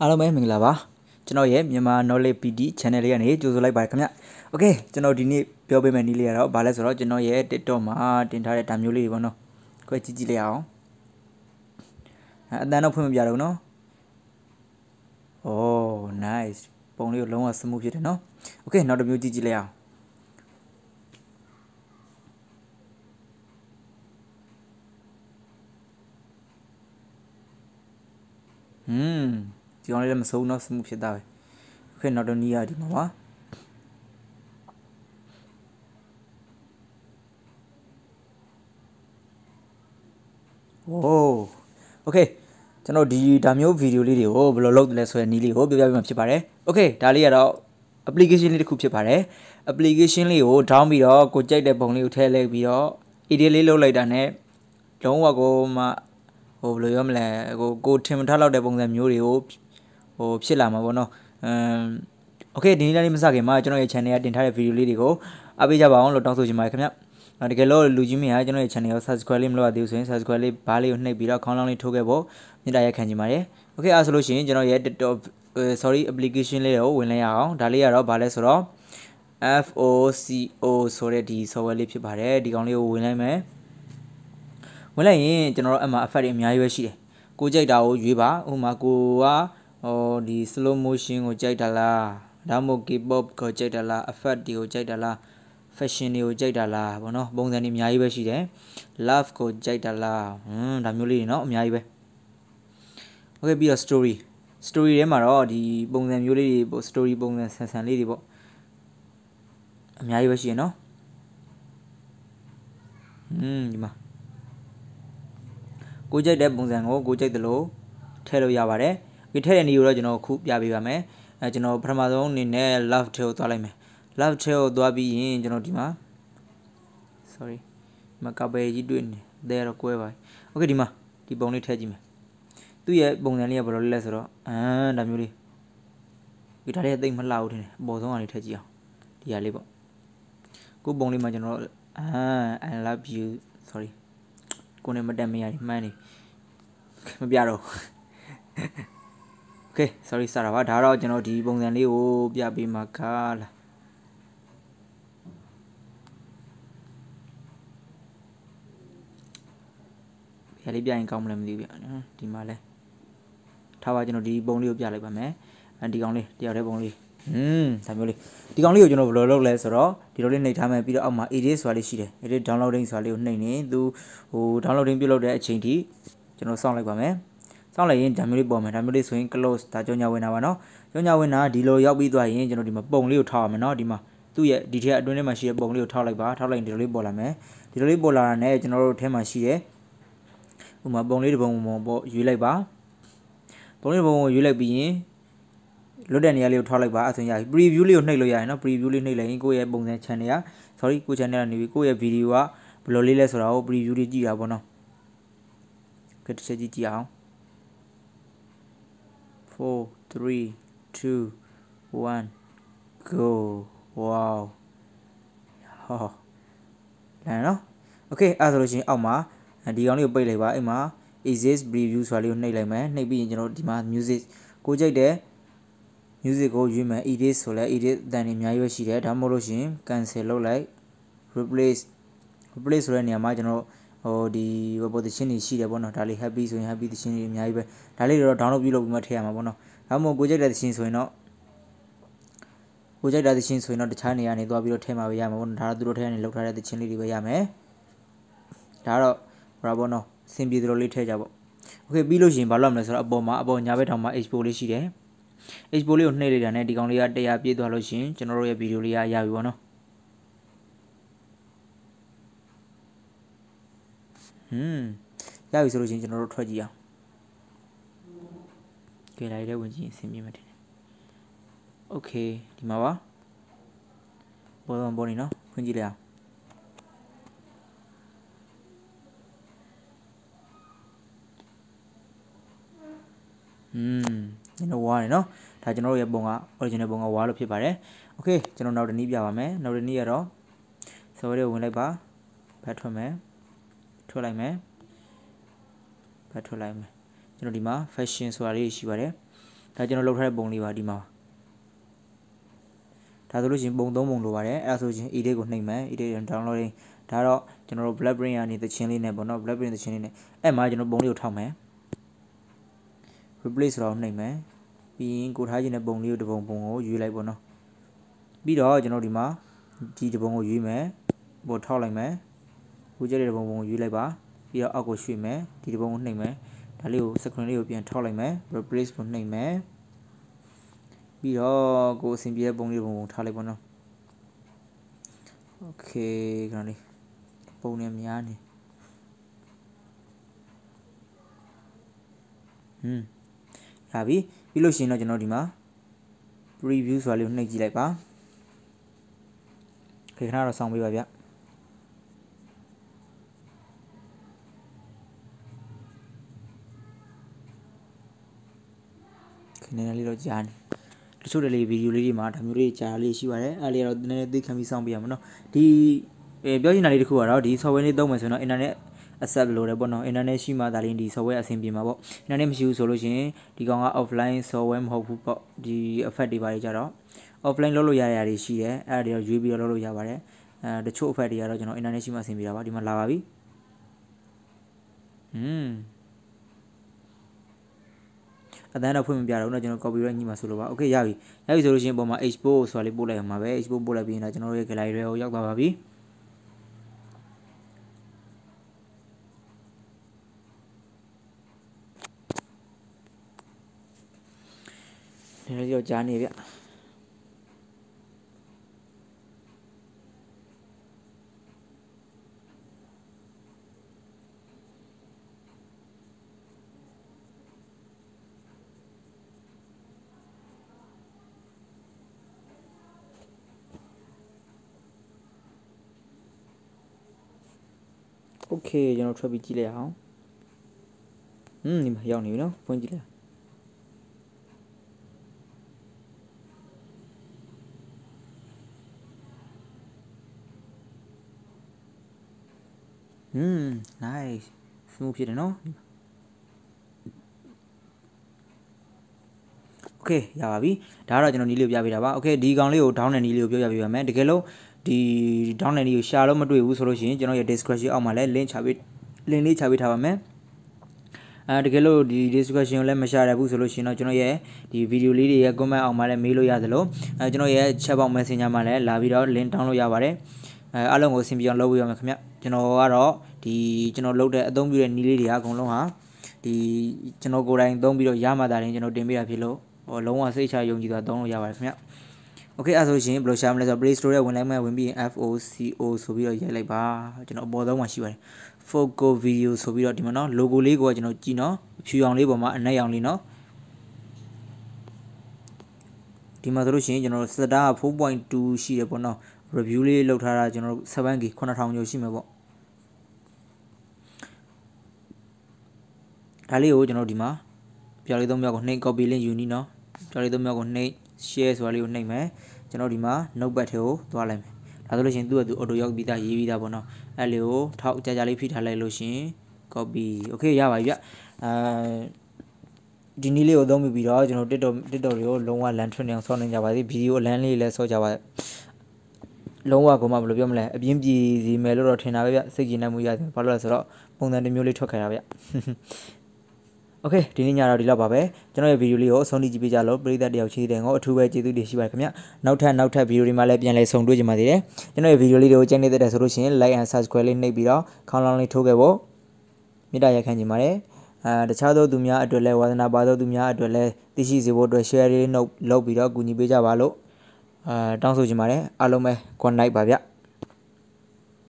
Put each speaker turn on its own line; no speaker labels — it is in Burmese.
အားလုံးပဲမင်္ဂလာပါကျွန်တော်ရဲ့မြန်မာ knowledge PD channel လေးကနေကြိုဆိုလိုက်ပါတယ်ခင်ဗျ Okay ကျွန်တော်ဒီနေ့ပြောပေးမယ့်နည်းလေးကတော့ဗာလဲဆိုတော့ကျွန်တော်ရဲ့ TikTok မှာတင်ထားတဲ့ဒါမျိုးလေးတွေပေါ့နော်ခွဲကြည့်ကြည့်လိုက်အောင်အတန်းတော့ဖွင့်မပြတော့ဘူးနော် Oh nice ပုံလေးကိုလုံးဝ smooth ဖြစ်တယ်နော် Okay နောက်တစ်မျိုးကြည့်ကြည့်လိုက်အောင်ဒီကောင်လေးလည်းမဆုံးတော့ smooth ဖြစ်တာပဲโอเคနောက်တော့နီးရဒီမှာပါโอ้โอเคကျွန်တော်ဒီဒါမျိုးဗီဒီယိုလေးတွေကိုဘယ်လိုလုပ်လဲဆိုတဲ့နည်းလေးကိုပြောပြပေးမှာဖြစ်ပါတယ်โอเคဒါလေးကတော့ application လေးတစ်ခုဖြစ်ပါတယ် application လေးကို down ပြီးတော့ကိုကြိုက်တဲ့ပုံလေးကိုထည့်လိုက်ပြီးတော့ edit လေးလုပ်လိုက်တာ ਨੇ လုံးဝကိုမှဟိုဘယ်လိုပြောမလဲဟိုကိုထင်မထားလောက်တဲ့ပုံစံမျိုးတွေကိုဟိုဖြစ်လာမှာပေါ့နော်အမ်โอเคဒီနေ့လည်းမစခင်မှာကျွန်တော်ရဲ့ channel ကတင်ထားတဲ့ video လေးတွေကိုအားပေးကြပါအောင်လို့တောင်းဆိုချင်ပါတယ်ခင်ဗျတကယ်လို့လူကြီးမင်းကကျွန်တော်ရဲ့ channel ကို subscribe လေးမလုပ်ရသေးဘူးဆိုရင် subscribe လေးဘားလေးကိုနှိပ်ပြီးတော့ခေါင်းလောင်းလေးထိုးခဲ့ဖို့မြင်တာရခံချင်ပါတယ်โอเคအဲဆိုလို့ရှိရင်ကျွန်တော်ရဲ့ TikTok sorry application လေးတွေကိုဝင်လဲရအောင်ဒါလေးကတော့ဘာလဲဆိုတော့ FOCO ဆိုတဲ့ဒီ software လေးဖြစ်ပါတယ်ဒီကောင်လေးကိုဝင်လိုက်မယ်ဝင်လိုက်ရင်ကျွန်တော်တို့အမှ effect တွေအများကြီးပဲရှိတယ်ကိုကြိုက်တာကိုရွေးပါဥပမာကိုကဟိုဒီ slow motion ကိုကြိုက်တာလားဒါမှမဟုတ် K-pop ကိုကြိုက်တာလား effect တွေကိုကြိုက်တာလား fashion တွေကိုကြိုက်တာလားဗောနော်ပုံစံတွေအများကြီးပဲရှိတယ် love ကိုကြိုက်တာလားဟွန်းဒါမျိုးလေးတွေเนาะအများကြီးပဲ okay ပြီးတော့ story story ထဲမှာတော့ဒီပုံစံမျိုးလေးတွေ story ပုံစံဆန်ဆန်လေးတွေပေါ့အများကြီးပဲရှိရเนาะอืมဒီမှာကိုကြိုက်တဲ့ပုံစံကိုကိုကြိုက်သလိုထည့်လို့ရပါတယ်ဒီထည့်တဲ့နေကိုတော့ကျွန်တော်ခုပြပေးပါမယ်အဲကျွန်တော်ပထမဆုံးအနေနဲ့ love tail ကိုသွားလိုက်မယ် love tail ကိုသွားပြီးရင်ကျွန်တော်ဒီမှာ sorry ဒီမှာကပယ်ကြီးတွေ့နေတယ်တော့ကွဲပါโอเคဒီမှာဒီပုံလေးထည့်ကြည့်မယ်သူ့ရဲ့ပုံစံလေးကဘယ်လိုလဲလဲဆိုတော့အမ်ဒါမျိုးလေးဒီဒါလေးအသိမလှဘူးထင်တယ်အပေါ်ဆုံးကနေထည့်ကြည့်အောင်ဒီဟာလေးပေါ့ကိုပုံလေးမှာကျွန်တော်အမ် I love you sorry ကိုနေမတက်မရမှန်းနေမပြတော့ okay sorry စတာပါဒါတော့ကျွန်တော်ဒီပုံစံလေးကိုပြပေးမှာခါလားရလေးပြရင်ကောင်းမလဲမသိဘူးပြနော်ဒီမှာလဲထားပါကျွန်တော်ဒီပုံလေးကိုပြလိုက်ပါမယ်အဲဒီကောင်လေးတယောက်တည်းပုံလေးอืมဒါမျိုးလေးဒီကောင်လေးကိုကျွန်တော်ဘယ်လိုလုပ်လဲဆိုတော့ဒီလိုလေးနှိပ်ထားမယ်ပြီးတော့အောက်မှာ edit ဆိုတာလေးရှိတယ် edit downloading ဆိုတာလေးကိုနှိပ်နေသူဟို downloading ပြုတ်လုပ်တဲ့အချိန်ထိကျွန်တော်စောင့်လိုက်ပါမယ်စောင့်လိုက်ရင်ဒါမျိုးလေးပေါ်မယ်ဒါမျိုးလေးဆိုရင် close ဒါကြောင့်ညာဝင်တာပါနော်ကြောင့်ညာဝင်တာဒီလိုရောက်ပြီးသွားရင်ကျွန်တော်ဒီမှာပုံလေးကိုထောက်ရမယ်နော်ဒီမှာသူ့ရဲ့ဒီထက်အတွင်းထဲမှာရှိတဲ့ပုံလေးကိုထောက်လိုက်ပါထောက်လိုက်ရင်ဒီလိုလေးပေါ်လာမယ်ဒီလိုလေးပေါ်လာတာနဲ့ကျွန်တော်တို့ထဲမှာရှိတဲ့ဥမာပုံလေးတစ်ပုံပုံပေါ့ရွေးလိုက်ပါပုံလေးတစ်ပုံပုံရွေးလိုက်ပြီးရင်လွတ်တဲ့နေရာလေးကိုထောက်လိုက်ပါအဲ့ဆိုရင်ရပြီ preview လေးကိုနှိပ်လို့ရရင်နော် preview လေးနှိပ်လိုက်ရင်ကိုယ့်ရဲ့ပုံစံ channel က sorry ကို channel ကနေပြီးကိုယ့်ရဲ့ video ကဘယ်လိုလေးလဲဆိုတာကို preview လေးကြည့်တာပေါ့နော်ကဲတစ်ချက်ကြည့်ကြည့်အောင်4 3 2 1 go wow ဟောလမ်းနော် okay အဲ့ဆိုလို့ရှိရင်အောက်မှာဒီကောင်လေးကိုပိတ်လိုက်ပါအဲ့မှာ exist preview ဆိုတာလေးကိုနှိပ်လိုက်မယ်နှိပ်ပြီးရင်ကျွန်တော်ဒီမှာ music ကိုကြိုက်တဲ့ music ကိုရွေးမယ် edit ဆိုလဲ edit အတန်တွေအများကြီးပဲရှိတယ်ဒါမှမဟုတ်လို့ရှိရင် cancel လုပ်လိုက် replace replace ဆိုတဲ့နေရာမှာကျွန်တော်ဟိုဒီဘောသချင်းတွေရှိတယ်ပေါ့နော်ဒါလေး happy ဆိုရင် happy သချင်းတွေအများကြီးပဲဒါလေးတွေတော့ download ပြုလုပ်ပြီးမှထည့်ရမှာပေါ့နော်ဒါမှမဟုတ်ကိုကြိုက်တဲ့သချင်းဆိုရင်တော့ကိုကြိုက်တဲ့သချင်းဆိုရင်တော့တခြားနေရာနေသွားပြီးတော့ထည့်မှာပဲရမှာပေါ့နော်ဒါတော့သူတို့ထည့်ရနေလောက်ထားတဲ့သချင်းလေးတွေပဲရမယ်ဒါတော့ဟိုဘောနော်အဆင်ပြေသလိုလေးထည့်ကြပေါ့โอเคပြီးလို့ရှိရင်ဘာလုပ်မလဲဆိုတော့အပေါ်မှာအပေါ်ညာဘက်ထောင်မှာ export လေးရှိတယ် export လေးကိုနှိပ်လိုက်တာနဲ့ဒီကောင်လေးက100ပြည့်သွားလို့ရှိရင်ကျွန်တော်တို့ရဲ့ဗီဒီယိုလေးကရပြီပေါ့နော်ဟွန်းရပြီဆိုလို့ချင်းကျွန်တော်တို့ထွက်ကြည့်အောင်ကဲလာရဲဝင်ကြည့်အဆင်ပြေမှတင်တယ်โอเคဒီမှာပါဘောတော့ဘောနေနော်ခွင့်ကြည့်လိုက်အောင်อืมကျွန်တော်ဝါးနေเนาะဒါကျွန်တော်တို့ရဲ့ပုံက original ပုံကဝါးလို့ဖြစ်ပါတယ်โอเคကျွန်တော်နောက်တစ်နည်းပြပါမယ်နောက်တစ်နည်းရတော့ server တွေဝင်လိုက်ပါဘတ်ထွက်မယ်ထွက်လိုက်မယ်ဘတ်ထွက်လိုက်မယ်ကျွန်တော်ဒီမှာ fashion ဆိုတာလေးရှိပါတယ်ဒါကျွန်တော်လောက်ထားတဲ့ပုံလေးပါဒီမှာဒါဆိုလို့ရှိရင်ပုံ၃ပုံလိုပါတယ်အဲဆိုရင် edit ကိုနှိပ်မယ် edit downloading ဒါတော့ကျွန်တော်တို့ blackprint ကနေသချင်းလေးနဲ့ပေါ့နော် blackprint သချင်းလေးနဲ့အဲ့မှာကျွန်တော်ပုံလေးကိုထောက်မယ် replace ဆိုတာကိုနှိပ်မယ်ပြီးရင်ကိုထားခြင်းတဲ့ပုံလေးကိုတစ်ပုံပုံကိုယူလိုက်ပေါ့နော်ပြီးတော့ကျွန်တော်ဒီမှာဒီတစ်ပုံကိုယူမယ်ပို့ထောက်လိုက်မယ်ဟိုကျက်တဲ့ပုံပုံရွေးလိုက်ပါပြီးတော့အောက်ကိုရွှေ့မယ်ဒီတပုံကိုနှိပ်မယ်ဒါလေးကို screen လေးကိုပြန်ထောက်လိုက်မယ် replace ကိုနှိပ်မယ်ပြီးတော့ကိုအဆင်ပြေတဲ့ပုံလေးပုံပုံထားလိုက်ပါနော် okay ခေါင်းလေးပုံနဲ့များနေဟွန်းရပြီပြီးလို့ရှိရင်တော့ကျွန်တော်ဒီမှာ preview ဆိုတာလေးကိုနှိပ်ကြည့်လိုက်ပါခေခဏတော့ဆောင်းပေးပါဗျာနည်းနည်းလေးတော့ကြားနေတချို့တလေဗီဒီယိုလေးတွေမှာဒါမျိုးလေးကြားလေးရှိပါတယ်အဲ့လေးတော့နည်းနည်းသိခံပြီးစောင့်ပြရမှာနော်ဒီပြောချင်တာလေးတစ်ခုကတော့ဒီ software လေးသုံးမယ်ဆိုရင်တော့ internet accept လို့လည်းပေါ့နော် internet ရှိမှဒါလေးဒီ software အဆင်ပြေမှာပေါ့ internet မရှိဘူးဆိုလို့ရှင်ဒီကောင်က offline software မဟုတ်ဘူးပေါ့ဒီ effect တွေပါတွေကြတော့ offline လုပ်လို့ရတဲ့အရာတွေရှိတယ်အဲ့ဒါတွေတော့ရွေးပြီးတော့လုပ်လို့ရပါတယ်အဲတချို့ effect တွေကတော့ကျွန်တော် internet ရှိမှအဆင်ပြေတာပါဒီမှာလာပါပြီอืมအတန်းတော့ဖွင့်မပြတော့ဘူးเนาะကျွန်တော် copyright ညှိမှာဆိုလို့ပါโอเคရပြီရပြီဆိုလို့ရှိရင်ပုံမှာ export ဆိုတာလေးပို့လိုက်အောင်ပါပဲ export ပို့လိုက်ပြီးရင်တော့ကျွန်တော်ရဲ့ gallery တွေကိုရောက်သွားပါပြီဒီလိုကြောက်ကြားနေဗျ okay ကျွန်တော်ထွက်ပြီးကြည့်လိုက်အောင်อืมဒီမှာရောက်နေပြီเนาะဖွင့်ကြည့်လိုက်อืม nice smooth ဖြစ်တယ်เนาะ okay ရပါပြီဒါကတော့ကျွန်တော်နီးလေးကိုပြပေးတာပါ okay ဒီကောင်လေးကို down တဲ့နီးလေးကိုပြောပြပေးပါမယ်တကယ်လို့ဒီ downline လေးကိုရှာတော့မတွေ့ဘူးဆိုလို့ရှိရင်ကျွန်တော်ရဲ့ description အောက်မှာလည်း link ချပေး link လေးချပေးထားပါမယ်အဲတကယ်လို့ဒီ description ကိုလည်းမရှာရဘူးဆိုလို့ရှိရင်တော့ကျွန်တော်ရဲ့ဒီ video လေးတွေရဲ့ comment အောက်မှာလည်းမေးလို့ရသလိုအဲကျွန်တော်ရဲ့ chat box messenger မှာလည်းလာပြီးတော့ link download လုပ်ရပါတယ်အဲအားလုံးကိုအဆင်ပြေအောင်လုပ်ပေးရမယ်ခင်ဗျကျွန်တော်ကတော့ဒီကျွန်တော်လုပ်တဲ့အသုံးပြုတဲ့နည်းလေးတွေအကုန်လုံးဟာဒီကျွန်တော်ကိုယ်တိုင်သုံးပြီးတော့ရမှသာရင်ကျွန်တော်တင်ပေးတာဖြစ်လို့ဟိုလုံးဝစိတ်ချယုံကြည်စွာသုံးလို့ရပါတယ်ခင်ဗျ okay အဲ့ဆိုရှင်ဘယ်လိုရှာမလဲဆိုတော့ Play Store ရဲ့ဝင်လိုက်မှဝင်ပြီး FOCO ဆိုပြီးတော့ရိုက်လိုက်ပါကျွန်တော်အပေါ်ဆုံးမှာရှိပါတယ် Foco Video ဆိုပြီးတော့ဒီမှာနော် logo လေးကိုကျွန်တော်ကြည့်နော်ဖြူရောင်လေးပေါ်မှာအနက်ရောင်လေးနော်ဒီမှာဆိုလို့ရှိရင်ကျွန်တော် SATA 4.2ရှိတယ်ပေါ့နော် review လေးလောက်ထားတာကျွန်တော် 7K 9000ကျော်ရှိမှာပေါ့ဒါလေးကိုကျွန်တော်ဒီမှာပြော်လေးသုံးမြောက်ကိုနှိပ် copy link ယူနီးနော်ပြော်လေးသုံးမြောက်ကိုနှိပ် share ဆိုတာလေးကိုနှိပ်မယ်ကျွန်တော်ဒီမှာ notepad ထဲကိုသွားလိုက်မယ်ဒါဆိုလို့ရှိရင်သူ့ရဲ့သူ auto ရောက်ပြီးသားရေးပြီးသားပေါ့နော်အဲ့လေကိုထောက်ကြာကြာလေးဖိထားလိုက်လို့ရှိရင် copy okay ရပါပြီဗျအဲဒီနည်းလေးကိုသုံးပြီးတော့ကျွန်တော် TikTok TikTok တွေကိုလုံးဝ land trend အောင်ဆောင်းနေကြပါသေးဗီဒီယို land လေးလည်းဆော့ကြပါလုံးဝကောမဘယ်လိုပြောမလဲအပြင်းပြည်စီမယ်လို့တော့ထင်တာပဲဗျစိတ်ကြည်နှံ့မှုရတယ်ဘာလို့လဲဆိုတော့ပုံစံတစ်မျိုးလေးထွက်ခဲ့တာဗျโอเคဒီနေ့ညတော့ဒီလောက်ပါပဲကျွန်တော်ရဲ့ဗီဒီယိုလေးကိုအဆုံးထိကြည့်ပေးကြလို့ပရိသတ်တယောက်ချီးတဲ့ကိုအထူးပဲကျေးဇူးတင်ရှိပါတယ်ခင်ဗျနောက်ထပ်နောက်ထပ်ဗီဒီယိုတွေမှာလည်းပြန်လည်ဆုံတွေ့ကြပါသေးတယ်ကျွန်တော်ရဲ့ဗီဒီယိုလေးတွေကိုကြိုက်နေတဲ့တဲ့ဆိုလို့ရှိရင် like and subscribe လေးနှိပ်ပြီးတော့ခေါင်းလောင်းလေးထိုးခဲ့ဖို့မေတ္တာရက်ခံချင်ပါတယ်အဲတခြားသောသူများအတွက်လည်းဝါသနာပါသောသူများအတွက်လည်းသိရှိစေဖို့အတွက် share လေးနှုတ်လုပ်ပြီးတော့ကူညီပေးကြပါလို့အဲတောင်းဆိုချင်ပါတယ်အားလုံးပဲ good night ပါဗျ